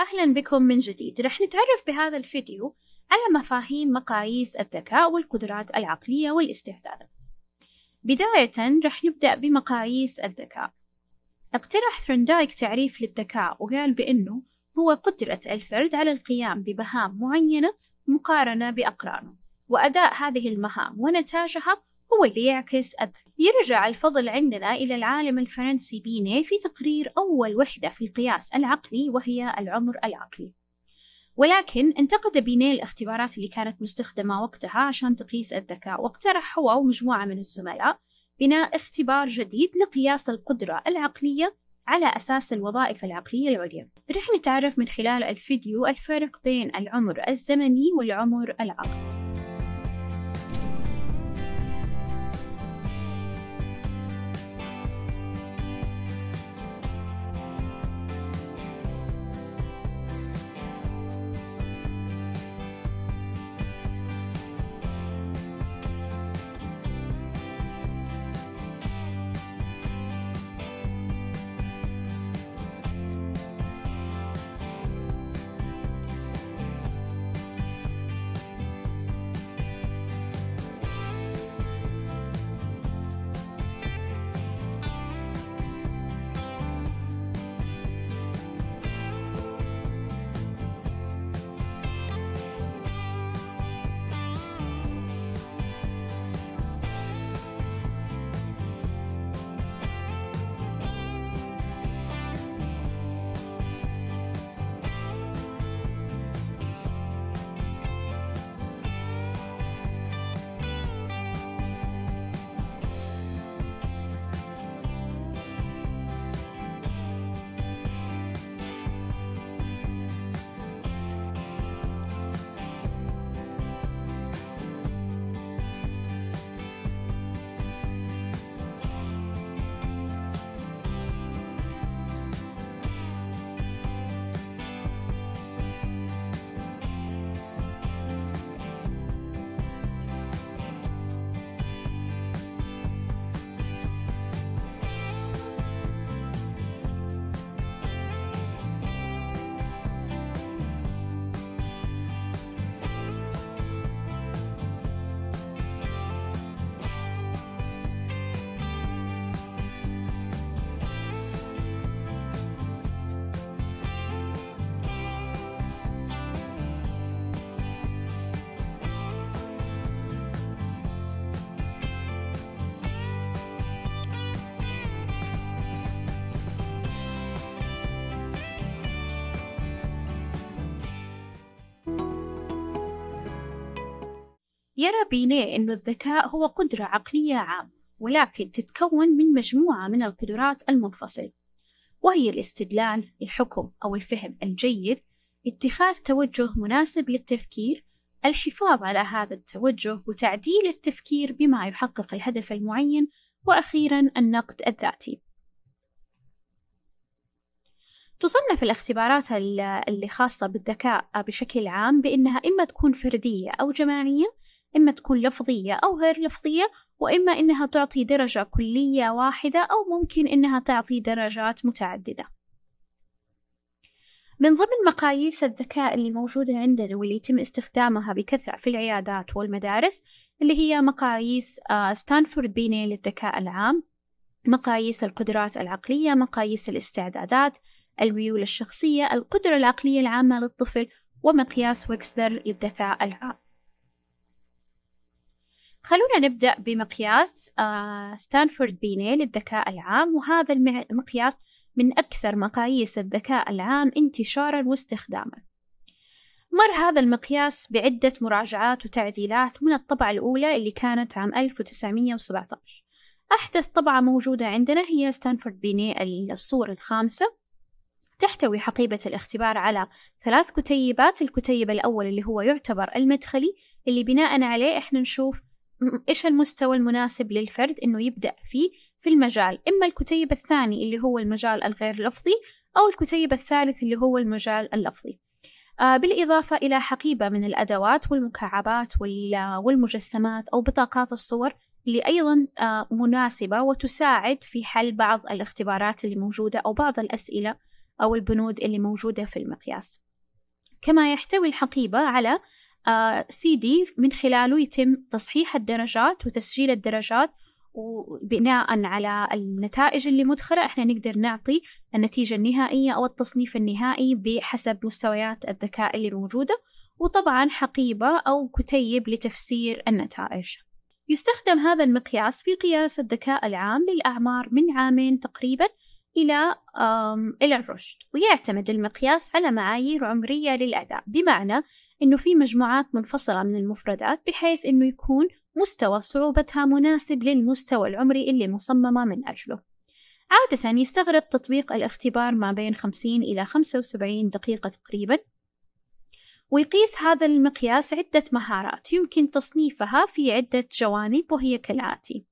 أهلا بكم من جديد رح نتعرف بهذا الفيديو على مفاهيم مقاييس الذكاء والقدرات العقلية والاستعداد بداية رح نبدأ بمقاييس الذكاء اقترح ثرندايك تعريف للذكاء وقال بأنه هو قدرة الفرد على القيام بمهام معينة مقارنة بأقرانه وأداء هذه المهام ونتاجها هو اللي يعكس أب يرجع الفضل عندنا إلى العالم الفرنسي بيني في تقرير أول وحدة في القياس العقلي وهي العمر العقلي ولكن انتقد بيني الاختبارات اللي كانت مستخدمة وقتها عشان تقيس الذكاء واقترح هو ومجموعة من الزملاء بناء اختبار جديد لقياس القدرة العقلية على أساس الوظائف العقلية العليا رح نتعرف من خلال الفيديو الفرق بين العمر الزمني والعمر العقلي يرى بينيه أن الذكاء هو قدرة عقلية عامة ولكن تتكون من مجموعة من القدرات المنفصلة وهي الاستدلال، الحكم أو الفهم الجيد، اتخاذ توجه مناسب للتفكير، الحفاظ على هذا التوجه وتعديل التفكير بما يحقق الهدف المعين، وأخيرا النقد الذاتي. تصنف الاختبارات اللي خاصة بالذكاء بشكل عام بأنها إما تكون فردية أو جماعية إما تكون لفظية أو غير لفظية وإما إنها تعطي درجة كلية واحدة أو ممكن إنها تعطي درجات متعددة من ضمن مقاييس الذكاء اللي موجودة عندنا واللي يتم استخدامها بكثرة في العيادات والمدارس اللي هي مقاييس آه، ستانفورد بيني للذكاء العام مقاييس القدرات العقلية مقاييس الاستعدادات الميول الشخصية القدرة العقلية العامة للطفل ومقياس ويكسلر للذكاء العام خلونا نبدأ بمقياس آه، ستانفورد بيني للذكاء العام وهذا المقياس من أكثر مقاييس الذكاء العام انتشارا واستخداما مر هذا المقياس بعدة مراجعات وتعديلات من الطبعة الأولى اللي كانت عام 1917 أحدث طبعة موجودة عندنا هي ستانفورد بيني الصور الخامسة تحتوي حقيبة الاختبار على ثلاث كتيبات الكتيب الأول اللي هو يعتبر المدخلي اللي بناء عليه إحنا نشوف إيش المستوى المناسب للفرد إنه يبدأ فيه في المجال إما الكتيب الثاني اللي هو المجال الغير لفظي أو الكتيب الثالث اللي هو المجال اللفظي آه، بالإضافة إلى حقيبة من الأدوات والمكعبات والمجسمات أو بطاقات الصور اللي أيضا آه، مناسبة وتساعد في حل بعض الاختبارات اللي موجودة أو بعض الأسئلة أو البنود اللي موجودة في المقياس كما يحتوي الحقيبة على آه، سي دي من خلاله يتم تصحيح الدرجات وتسجيل الدرجات وبناء على النتائج اللي مدخلة احنا نقدر نعطي النتيجة النهائية أو التصنيف النهائي بحسب مستويات الذكاء اللي موجودة وطبعا حقيبة أو كتيب لتفسير النتائج يستخدم هذا المقياس في قياس الذكاء العام للأعمار من عامين تقريبا إلى إلى الرشد ويعتمد المقياس على معايير عمرية للأداء بمعنى إنه في مجموعات منفصلة من المفردات بحيث إنه يكون مستوى صعوبتها مناسب للمستوى العمري اللي مصممة من أجله عادة يستغرق تطبيق الاختبار ما بين 50 إلى 75 دقيقة تقريباً ويقيس هذا المقياس عدة مهارات يمكن تصنيفها في عدة جوانب وهي كالآتي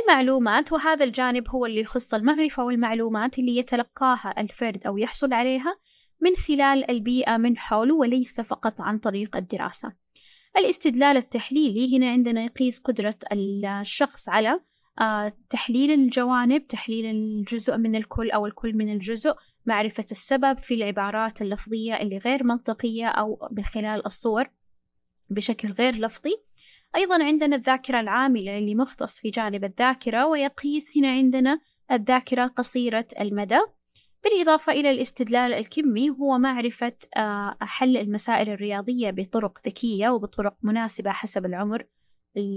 المعلومات وهذا الجانب هو اللي يخص المعرفة والمعلومات اللي يتلقاها الفرد أو يحصل عليها من خلال البيئة من حوله وليس فقط عن طريق الدراسة الاستدلال التحليلي هنا عندنا يقيس قدرة الشخص على آه، تحليل الجوانب تحليل الجزء من الكل أو الكل من الجزء معرفة السبب في العبارات اللفظية اللي غير منطقية أو من خلال الصور بشكل غير لفظي أيضا عندنا الذاكرة العاملة اللي مختص في جانب الذاكرة ويقيس هنا عندنا الذاكرة قصيرة المدى بالإضافة إلى الاستدلال الكمي هو معرفة آه، حل المسائل الرياضية بطرق ذكية وبطرق مناسبة حسب العمر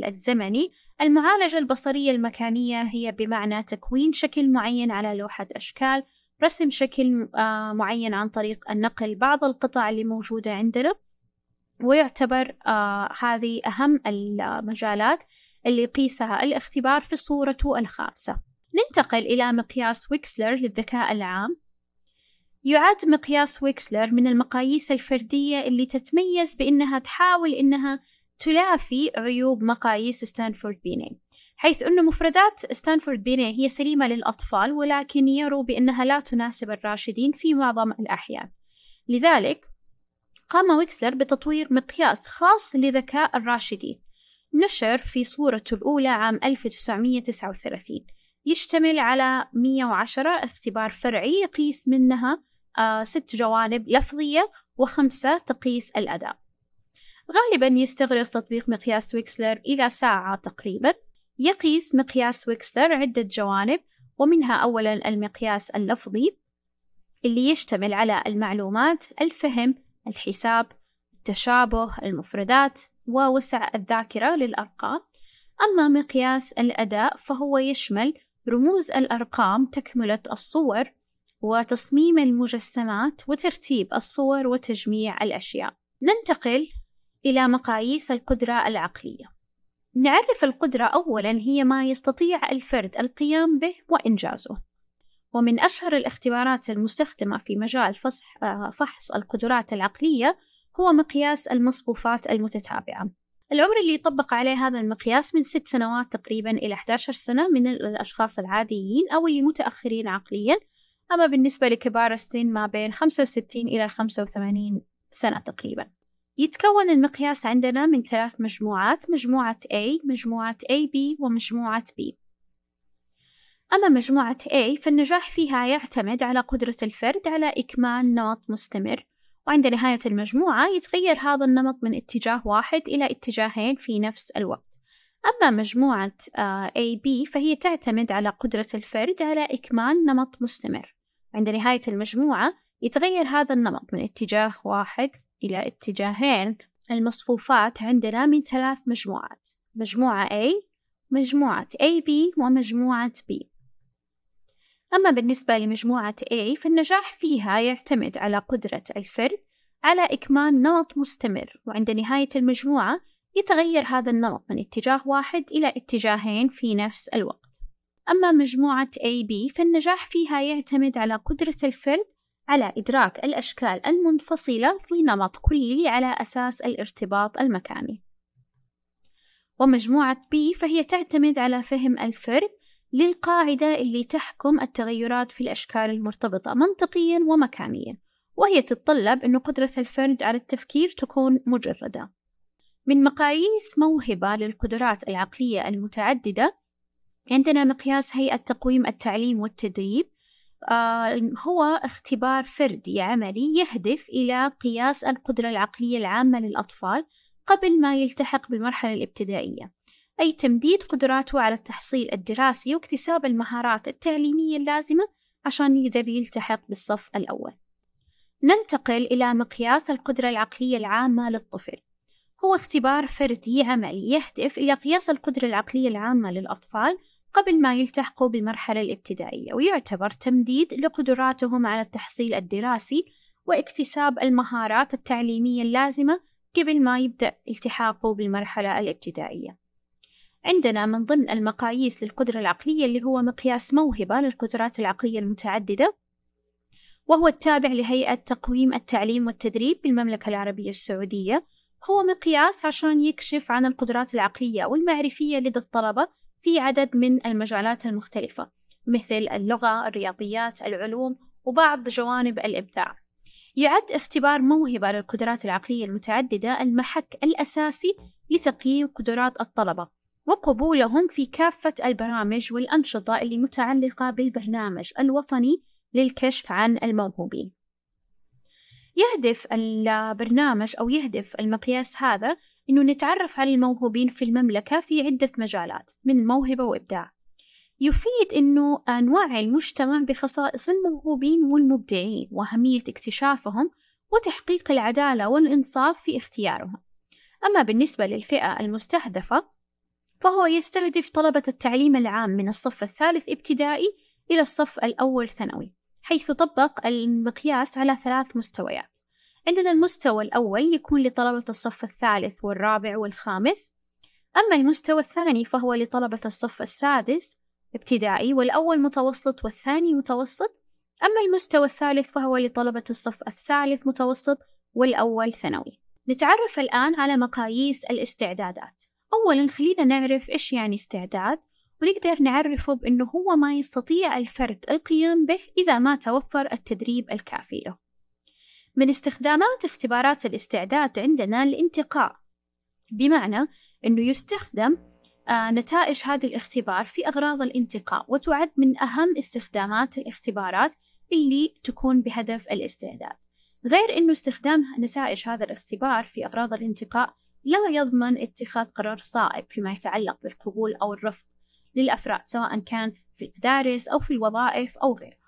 الزمني المعالجة البصرية المكانية هي بمعنى تكوين شكل معين على لوحة أشكال رسم شكل آه، معين عن طريق النقل بعض القطع اللي موجودة عندنا ويعتبر آه، هذه أهم المجالات اللي قيسها الاختبار في صورته الخامسة ننتقل إلى مقياس ويكسلر للذكاء العام يعد مقياس ويكسلر من المقاييس الفردية اللي تتميز بأنها تحاول أنها تلافي عيوب مقاييس ستانفورد بيني حيث أن مفردات ستانفورد بيني هي سليمة للأطفال ولكن يروا بأنها لا تناسب الراشدين في معظم الأحيان لذلك قام ويكسلر بتطوير مقياس خاص لذكاء الراشدين نشر في صورته الأولى عام 1939 يشتمل على 110 اختبار فرعي يقيس منها آه، ست جوانب لفظية وخمسة تقيس الأداء غالبا يستغرق تطبيق مقياس ويكسلر إلى ساعة تقريبا يقيس مقياس ويكسلر عدة جوانب ومنها أولا المقياس اللفظي اللي يشتمل على المعلومات الفهم الحساب التشابه المفردات ووسع الذاكرة للأرقام أما مقياس الأداء فهو يشمل رموز الأرقام تكملة الصور وتصميم المجسمات وترتيب الصور وتجميع الأشياء. ننتقل إلى مقاييس القدرة العقلية. نعرف القدرة أولاً هي ما يستطيع الفرد القيام به وإنجازه. ومن أشهر الاختبارات المستخدمة في مجال آه، فحص القدرات العقلية هو مقياس المصفوفات المتتابعة. العمر اللي يطبق عليه هذا المقياس من ست سنوات تقريبا إلى 11 سنة من الأشخاص العاديين أو اللي متأخرين عقليا أما بالنسبة لكبار السن ما بين 65 إلى 85 سنة تقريبا يتكون المقياس عندنا من ثلاث مجموعات مجموعة A مجموعة AB ومجموعة B أما مجموعة A فالنجاح فيها يعتمد على قدرة الفرد على إكمال نمط مستمر وعند نهاية المجموعة يتغير هذا النمط من اتجاه واحد إلى اتجاهين في نفس الوقت أما مجموعة آه، AB فهي تعتمد على قدرة الفرد على إكمال نمط مستمر عند نهاية المجموعة يتغير هذا النمط من اتجاه واحد إلى اتجاهين المصفوفات عندنا من ثلاث مجموعات مجموعة A مجموعة AB ومجموعة B أما بالنسبة لمجموعة A فالنجاح فيها يعتمد على قدرة الفرد على إكمال نمط مستمر وعند نهاية المجموعة يتغير هذا النمط من اتجاه واحد إلى اتجاهين في نفس الوقت أما مجموعة AB فالنجاح فيها يعتمد على قدرة الفرد على إدراك الأشكال المنفصلة في نمط كلي على أساس الارتباط المكاني ومجموعة B فهي تعتمد على فهم الفرد للقاعدة اللي تحكم التغيرات في الأشكال المرتبطة منطقيا ومكانيا وهي تتطلب أن قدرة الفرد على التفكير تكون مجردة من مقاييس موهبة للقدرات العقلية المتعددة عندنا مقياس هيئة تقويم التعليم والتدريب آه، هو اختبار فردي عملي يهدف إلى قياس القدرة العقلية العامة للأطفال قبل ما يلتحق بالمرحلة الابتدائية أي تمديد قدراته على التحصيل الدراسي واكتساب المهارات التعليمية اللازمة عشان يقدر يلتحق بالصف الأول. ننتقل إلى مقياس القدرة العقلية العامة للطفل، هو اختبار فردي عملي يهدف إلى قياس القدرة العقلية العامة للأطفال قبل ما يلتحقوا بالمرحلة الابتدائية، ويعتبر تمديد لقدراتهم على التحصيل الدراسي واكتساب المهارات التعليمية اللازمة قبل ما يبدأ التحاقه بالمرحلة الابتدائية. عندنا من ضمن المقاييس للقدرة العقلية اللي هو مقياس موهبة للقدرات العقلية المتعددة وهو التابع لهيئة تقويم التعليم والتدريب بالمملكة العربية السعودية هو مقياس عشان يكشف عن القدرات العقلية والمعرفية لدى الطلبة في عدد من المجالات المختلفة مثل اللغة، الرياضيات، العلوم وبعض جوانب الإبداع يعد اختبار موهبة للقدرات العقلية المتعددة المحك الأساسي لتقييم قدرات الطلبة وقبولهم في كافة البرامج والأنشطة اللي متعلقة بالبرنامج الوطني للكشف عن الموهوبين يهدف البرنامج أو يهدف المقياس هذا إنه نتعرف على الموهوبين في المملكة في عدة مجالات من موهبة وإبداع يفيد إنه نوعي المجتمع بخصائص الموهوبين والمبدعين وأهمية اكتشافهم وتحقيق العدالة والإنصاف في اختيارهم أما بالنسبة للفئة المستهدفة فهو يستهدف طلبة التعليم العام من الصف الثالث ابتدائي إلى الصف الأول ثانوي حيث طبق المقياس على ثلاث مستويات عندنا المستوى الأول يكون لطلبة الصف الثالث والرابع والخامس أما المستوى الثاني فهو لطلبة الصف السادس ابتدائي والأول متوسط والثاني متوسط أما المستوى الثالث فهو لطلبة الصف الثالث متوسط والأول ثانوي نتعرف الآن على مقاييس الاستعدادات أولا خلينا نعرف إيش يعني استعداد ونقدر نعرفه بأنه هو ما يستطيع الفرد القيام به إذا ما توفر التدريب الكافي له من استخدامات اختبارات الاستعداد عندنا الانتقاء بمعنى أنه يستخدم آه، نتائج هذا الاختبار في أغراض الانتقاء وتعد من أهم استخدامات الاختبارات اللي تكون بهدف الاستعداد غير أنه استخدام نتائج هذا الاختبار في أغراض الانتقاء لا يضمن اتخاذ قرار صائب فيما يتعلق بالقبول أو الرفض للأفراد سواء كان في المدارس أو في الوظائف أو غيرها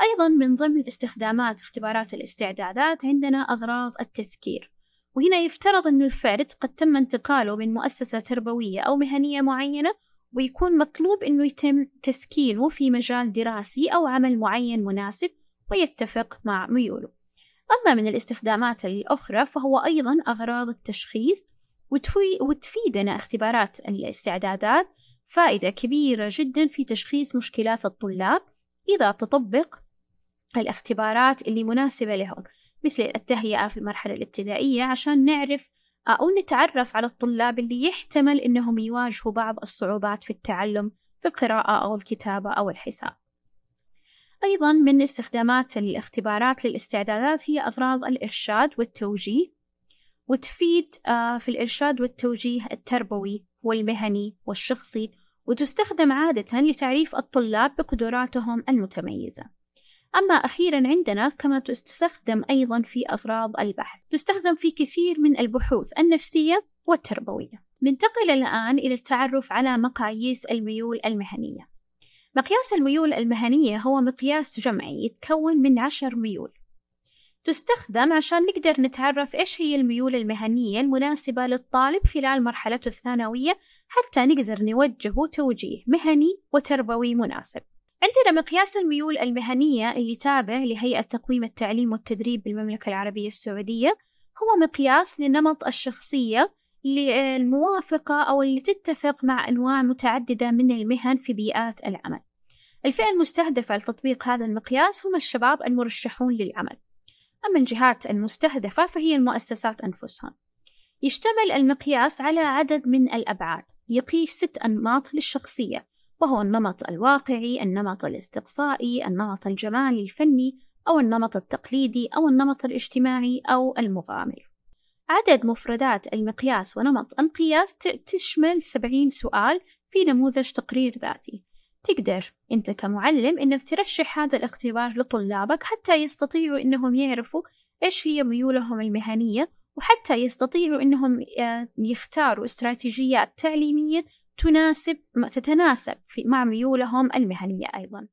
أيضا من ضمن استخدامات اختبارات الاستعدادات عندنا أغراض التذكير وهنا يفترض أن الفرد قد تم انتقاله من مؤسسة تربوية أو مهنية معينة ويكون مطلوب أنه يتم تسكيله في مجال دراسي أو عمل معين مناسب ويتفق مع ميوله أما من الاستخدامات الأخرى فهو أيضا أغراض التشخيص وتفيدنا اختبارات الاستعدادات فائدة كبيرة جدا في تشخيص مشكلات الطلاب إذا تطبق الاختبارات اللي مناسبة لهم مثل التهيئة في المرحلة الابتدائية عشان نعرف أو نتعرف على الطلاب اللي يحتمل إنهم يواجهوا بعض الصعوبات في التعلم في القراءة أو الكتابة أو الحساب أيضا من استخدامات الاختبارات للاستعدادات هي أغراض الإرشاد والتوجيه وتفيد آه، في الإرشاد والتوجيه التربوي والمهني والشخصي وتستخدم عادة لتعريف الطلاب بقدراتهم المتميزة أما أخيرا عندنا كما تستخدم أيضا في أغراض البحث تستخدم في كثير من البحوث النفسية والتربوية ننتقل الآن إلى التعرف على مقاييس الميول المهنية مقياس الميول المهنية هو مقياس جمعي يتكون من عشر ميول تستخدم عشان نقدر نتعرف إيش هي الميول المهنية المناسبة للطالب خلال مرحلته الثانوية حتى نقدر نوجهه توجيه مهني وتربوي مناسب عندنا مقياس الميول المهنية اللي تابع لهيئة تقويم التعليم والتدريب بالمملكة العربية السعودية هو مقياس لنمط الشخصية الموافقة أو اللي تتفق مع أنواع متعددة من المهن في بيئات العمل الفئة المستهدفة لتطبيق هذا المقياس هم الشباب المرشحون للعمل أما الجهات المستهدفة فهي المؤسسات أنفسهم يشتمل المقياس على عدد من الأبعاد يقيس ست أنماط للشخصية وهو النمط الواقعي النمط الاستقصائي النمط الجمالي الفني أو النمط التقليدي أو النمط الاجتماعي أو المغامر عدد مفردات المقياس ونمط القياس تشمل سبعين سؤال في نموذج تقرير ذاتي تقدر أنت كمعلم أنك ترشح هذا الاختبار لطلابك حتى يستطيعوا أنهم يعرفوا إيش هي ميولهم المهنية وحتى يستطيعوا أنهم آه، يختاروا استراتيجيات تعليمية تناسب تتناسب مع ميولهم المهنية أيضاً